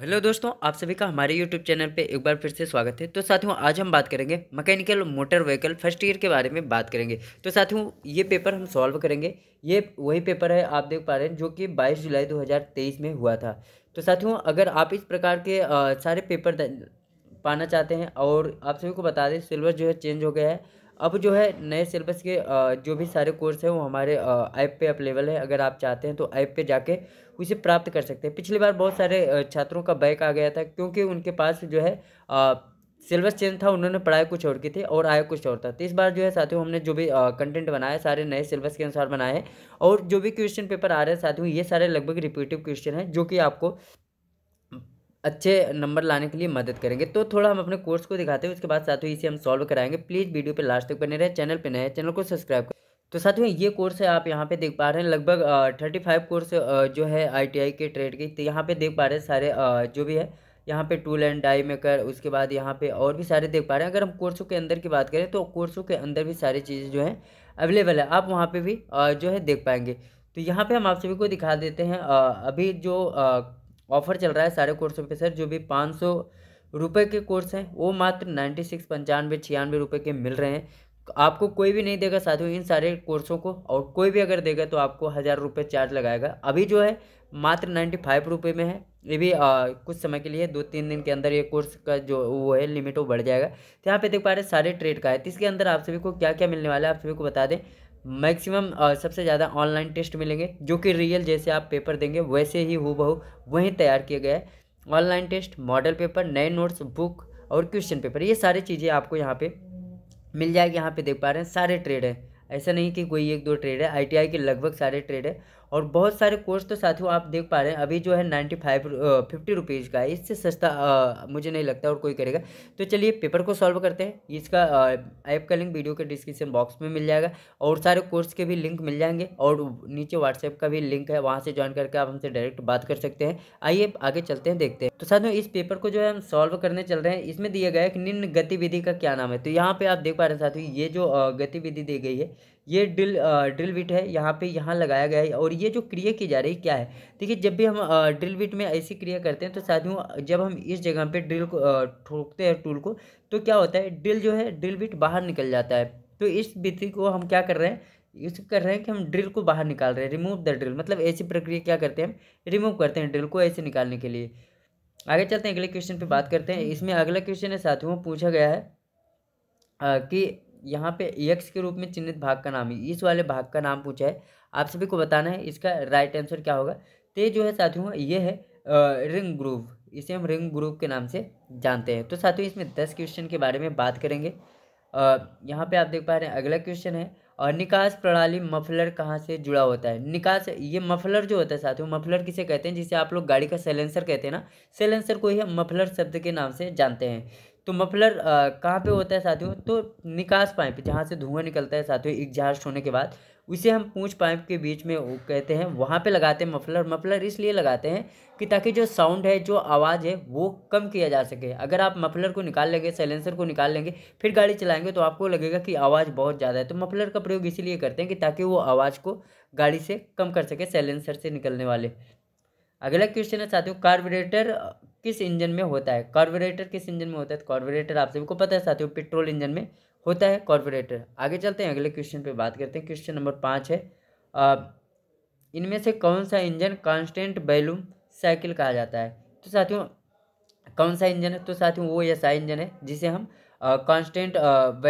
hello दोस्तों आप सभी का हमारे यूट्यूब चैनल पे एक बार फिर से स्वागत है तो साथियों आज हम बात करेंगे mechanical motor vehicle first year के बारे में बात करेंगे तो साथियों ये पेपर हम सॉल्व करेंगे ये वही पेपर है आप देख पा रहे हैं जो कि 22 जुलाई 2023 में हुआ था तो साथियों अगर आप इस प्रकार के आ, सारे पेपर पाना चाहते हैं और आप सभी को बता दें सिल्वर जो है चेंज हो गया है अब जो है नए सिलेबस के जो भी सारे कोर्स हैं वो हमारे ऐप पे अवेलेबल है अगर आप चाहते हैं तो ऐप पे जाके उसे प्राप्त कर सकते हैं पिछली बार बहुत सारे छात्रों का बैक आ गया था क्योंकि उनके पास जो है सिलेबस चेंज था उन्होंने पढ़ाई कुछ और की थी और आया कुछ और था तो इस बार जो है साथियों हमने जो भी कंटेंट बनाया सारे नए सिलेबस के अनुसार बनाए हैं और जो भी क्वेश्चन पेपर आ रहे हैं साथियों ये सारे लगभग रिपीटिव क्वेश्चन हैं जो कि आपको अच्छे नंबर लाने के लिए मदद करेंगे तो थोड़ा हम अपने कोर्स को दिखाते हैं उसके बाद साथ ही इसे हम सॉल्व कराएंगे प्लीज़ वीडियो पर लास्ट तक बने रहे चैनल पर नए चैनल को सब्सक्राइब करें तो साथियों ये कोर्स है आप यहाँ पे देख पा रहे हैं लगभग थर्टी फाइव कोर्स जो है आईटीआई के ट्रेड की तो यहाँ पे देख पा रहे हैं सारे जो भी है यहाँ पे टूल एंड डाई मेकर उसके बाद यहाँ पे और भी सारे देख पा रहे हैं अगर हम कोर्सों के अंदर की बात करें तो कोर्सों के अंदर भी सारी चीज़ें जो हैं अवेलेबल है आप वहाँ पर भी जो है देख पाएंगे तो यहाँ पर हम आप सभी को दिखा देते हैं अभी जो ऑफर चल रहा है सारे कोर्सों पे सर जो भी पाँच सौ रुपये के कोर्स हैं वो मात्र नाइन्टी सिक्स पंचानवे छियानवे रुपये के मिल रहे हैं आपको कोई भी नहीं देगा साथियों इन सारे कोर्सों को और कोई भी अगर देगा तो आपको हज़ार रुपये चार्ज लगाएगा अभी जो है मात्र नाइन्टी फाइव रुपये में है ये भी आ, कुछ समय के लिए दो तीन दिन के अंदर ये कोर्स का जो वो है लिमिट वो बढ़ जाएगा तो यहाँ पे देख पा रहे सारे ट्रेड का है तो इसके अंदर आप सभी को क्या क्या मिलने वाला है आप सभी को बता दें मैक्सिमम सबसे ज़्यादा ऑनलाइन टेस्ट मिलेंगे जो कि रियल जैसे आप पेपर देंगे वैसे ही हु बहू वहीं तैयार किया गया है ऑनलाइन टेस्ट मॉडल पेपर नए नोट्स बुक और क्वेश्चन पेपर ये सारी चीज़ें आपको यहाँ पे मिल जाएगी यहाँ पे देख पा रहे हैं सारे ट्रेड हैं ऐसा नहीं कि कोई एक दो ट्रेड है आईटीआई के लगभग सारे ट्रेड है और बहुत सारे कोर्स तो साथियों आप देख पा रहे हैं अभी जो है नाइन्टी फाइव फिफ्टी रुपीज़ का है इससे सस्ता आ, मुझे नहीं लगता और कोई करेगा तो चलिए पेपर को सॉल्व करते हैं इसका ऐप का लिंक वीडियो के डिस्क्रिप्शन बॉक्स में मिल जाएगा और सारे कोर्स के भी लिंक मिल जाएंगे और नीचे व्हाट्सएप का भी लिंक है वहाँ से ज्वाइन करके आप हमसे डायरेक्ट बात कर सकते हैं आइए आगे चलते हैं देखते हैं तो साथियों इस पेपर को जो है हम सॉल्व करने चल रहे हैं इसमें दिया गया है कि निम्न गतिविधि का क्या नाम है तो यहाँ पर आप देख पा रहे हैं साथियों ये जो गतिविधि दी गई है ये ड्रिल ड्रिल विट है यहाँ पे यहाँ लगाया गया है और ये जो क्रिया की जा रही है क्या है देखिए जब भी हम ड्रिल विट में ऐसी क्रिया करते हैं तो साथियों जब हम इस जगह पे ड्रिल को ठोकते हैं टूल को तो क्या होता है ड्रिल जो है ड्रिल विट बाहर निकल जाता है तो इस विधि को हम क्या कर रहे हैं इस कर रहे हैं कि हम ड्रिल को बाहर निकाल रहे हैं रिमूव द ड्रिल मतलब ऐसी प्रक्रिया क्या करते हैं हम रिमूव करते हैं ड्रिल को ऐसे निकालने के लिए आगे चलते हैं अगले क्वेश्चन पर बात करते हैं इसमें अगला क्वेश्चन है साथियों पूछा गया है कि यहाँ पे एक्स के रूप में चिन्हित भाग का नाम है इस वाले भाग का नाम पूछा है आप सभी को बताना है इसका राइट आंसर क्या होगा तो जो है साथियों ये है रिंग ग्रुप इसे हम रिंग ग्रुप के नाम से जानते हैं तो साथियों इसमें दस क्वेश्चन के बारे में बात करेंगे यहाँ पे आप देख पा रहे हैं अगला क्वेश्चन है और निकास प्रणाली मफलर कहाँ से जुड़ा होता है निकास ये मफलर जो होता है साथियों मफलर किसे कहते हैं जिसे आप लोग गाड़ी का सैलेंसर कहते हैं ना सैलेंसर को ही हम मफलर शब्द के नाम से जानते हैं तो मफलर कहाँ पे होता है साथियों तो निकास पाइप जहाँ से धुआं निकलता है साथियों एग्जास्ट होने के बाद उसे हम पूछ पाइप के बीच में कहते हैं वहाँ पे लगाते हैं मफलर मफलर इसलिए लगाते हैं कि ताकि जो साउंड है जो आवाज़ है वो कम किया जा सके अगर आप मफलर को निकाल लेंगे साइलेंसर को निकाल लेंगे फिर गाड़ी चलाएंगे तो आपको लगेगा कि आवाज़ बहुत ज़्यादा है तो मफलर का प्रयोग इसीलिए करते हैं कि ताकि वो आवाज़ को गाड़ी से कम कर सके साइलेंसर से निकलने वाले अगला क्वेश्चन है साथियों कार्बोरेटर किस इंजन में होता है कार्बोरेटर किस इंजन में होता है तो कार्बोरेटर आप सभी को पता है साथियों पेट्रोल इंजन में होता है कार्बोरेटर आगे चलते हैं अगले क्वेश्चन पे बात करते हैं क्वेश्चन नंबर पाँच है इनमें से कौन सा इंजन कांस्टेंट बैलूम साइकिल कहा जाता है तो साथियों कौन सा इंजन है तो साथियों वो ऐसा इंजन है जिसे हम कांस्टेंट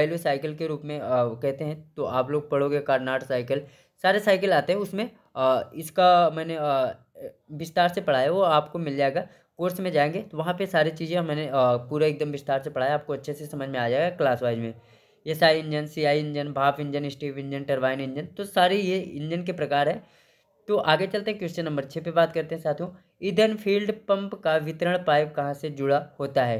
वैल्यू साइकिल के रूप में आ, कहते हैं तो आप लोग पढ़ोगे कारनाट साइकिल सारे साइकिल आते हैं उसमें आ, इसका मैंने विस्तार से पढ़ाया वो आपको मिल जाएगा कोर्स में जाएंगे तो वहाँ पे सारी चीज़ें मैंने पूरा एकदम विस्तार से पढ़ाया आपको अच्छे से समझ में आ जाएगा क्लास वाइज में S I engine C I engine भाप engine steam engine turbine engine तो सारे ये इंजन के प्रकार है तो आगे चलते हैं क्वेश्चन नंबर छः पे बात करते हैं साथियों ईधन फील्ड पंप का वितरण पाइप कहाँ से जुड़ा होता है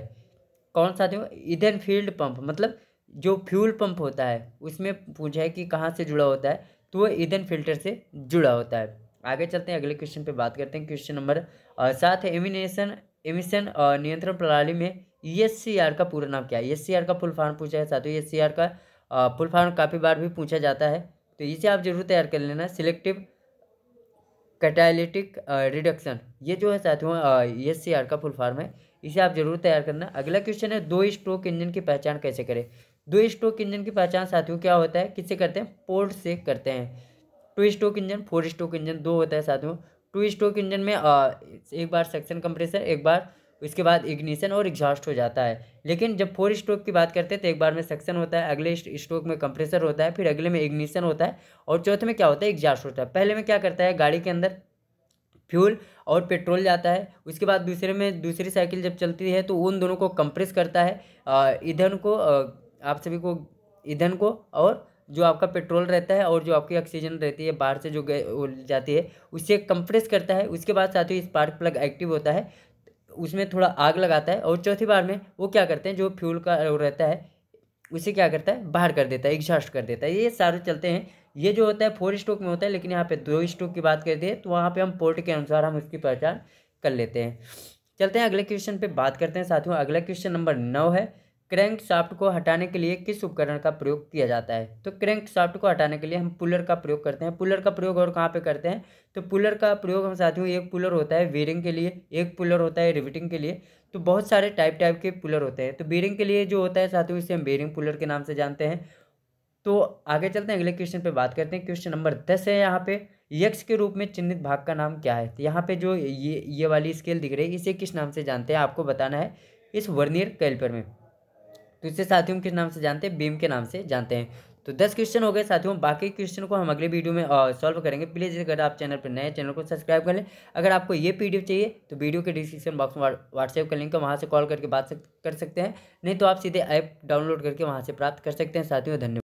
कौन साथियों ईधन फील्ड पंप मतलब जो फ्यूल पंप होता है उसमें पूछा है कि कहाँ से जुड़ा होता है तो वह ईधन फिल्टर से जुड़ा होता है आगे चलते हैं अगले क्वेश्चन पे बात करते हैं क्वेश्चन नंबर सात है एमिनेशन एमिशन नियंत्रण प्रणाली में ई e का पूरा नाम क्या है ई e का फुल फॉर्म पूछा है साथ ही ई का फुल फॉर्म काफ़ी बार भी पूछा जाता है तो इसे आप जरूर तैयार कर लेना सिलेक्टिव कैटालिटिक रिडक्शन ये जो है साथियों एस सी आर का फुल फॉर्म है इसे आप जरूर तैयार करना अगला क्वेश्चन है दो स्ट्रोक इंजन की पहचान कैसे करें दो स्ट्रोक इंजन की पहचान साथियों क्या होता है किससे करते हैं पोर्ट से करते हैं two stroke engine four stroke engine दो होता है साथ में टू स्ट्रोक इंजन में एक बार सेक्शन कंप्रेसर एक बार उसके बाद इग्निशन और एग्जॉस्ट हो जाता है लेकिन जब फोर स्ट्रोक की बात करते हैं तो एक बार में सेक्शन होता है अगले स्ट्रोक में कंप्रेसर होता है फिर अगले में इग्निशन होता है और चौथे में क्या होता है एग्जॉस्ट होता है पहले में क्या करता है गाड़ी के अंदर फ्यूल और पेट्रोल जाता है उसके बाद दूसरे में दूसरी साइकिल जब चलती है तो उन दोनों को कंप्रेस करता है ईंधन को आप सभी को ईंधन को और जो आपका पेट्रोल रहता है और जो आपकी ऑक्सीजन रहती है बाहर से जो जाती है उससे कंप्रेस करता है उसके बाद साथ ही स्पार्क प्लग एक्टिव होता है उसमें थोड़ा आग लगाता है और चौथी बार में वो क्या करते हैं जो फ्यूल का रहता है उसे क्या करता है बाहर कर देता है एग्जॉस्ट कर देता है ये सारे चलते हैं ये जो होता है फोर स्ट्रोक में होता है लेकिन यहाँ पे दो स्ट्रोक की बात करते हैं तो वहाँ पे हम पोर्ट के अनुसार हम उसकी पहचान कर लेते हैं चलते हैं अगले क्वेश्चन पे बात करते हैं साथियों अगला क्वेश्चन नंबर नौ है क्रैंक शाफ्ट को हटाने के लिए किस उपकरण का प्रयोग किया जाता है तो क्रैंक शाफ्ट को हटाने के लिए हम पुलर का प्रयोग करते हैं पुलर का प्रयोग और कहाँ पे करते हैं तो पुलर का प्रयोग हम साथियों एक पुलर होता है वीरिंग के लिए एक पुलर होता है रिविटिंग के लिए तो बहुत सारे टाइप टाइप के पुलर होते हैं तो बीरिंग के लिए जो होता है साथियों इसे हम बीरिंग पुलर के नाम से जानते हैं तो आगे चलते हैं अगले क्वेश्चन पर बात करते हैं क्वेश्चन नंबर दस है यहाँ पे यक्ष के रूप में चिन्हित भाग का नाम क्या है तो यहाँ पे जो ये ये वाली स्केल दिख रही है इसे किस नाम से जानते हैं आपको बताना है इस वर्नियर कैलपर में तो इसे साथियों किस नाम से जानते हैं बीम के नाम से जानते हैं तो दस क्वेश्चन हो गए साथियों बाकी क्वेश्चन को हम अगले वीडियो में सॉल्व करेंगे प्लीज़ अगर आप चैनल पर नए चैनल को सब्सक्राइब कर लें अगर आपको ये पीडीएफ चाहिए तो वीडियो के डिस्क्रिप्शन बॉक्स में व्हाट्सएप का लिंक है वहाँ से कॉल करके बात कर सकते हैं नहीं तो आप सीधे ऐप डाउनलोड करके वहाँ से प्राप्त कर सकते हैं साथियों धन्यवाद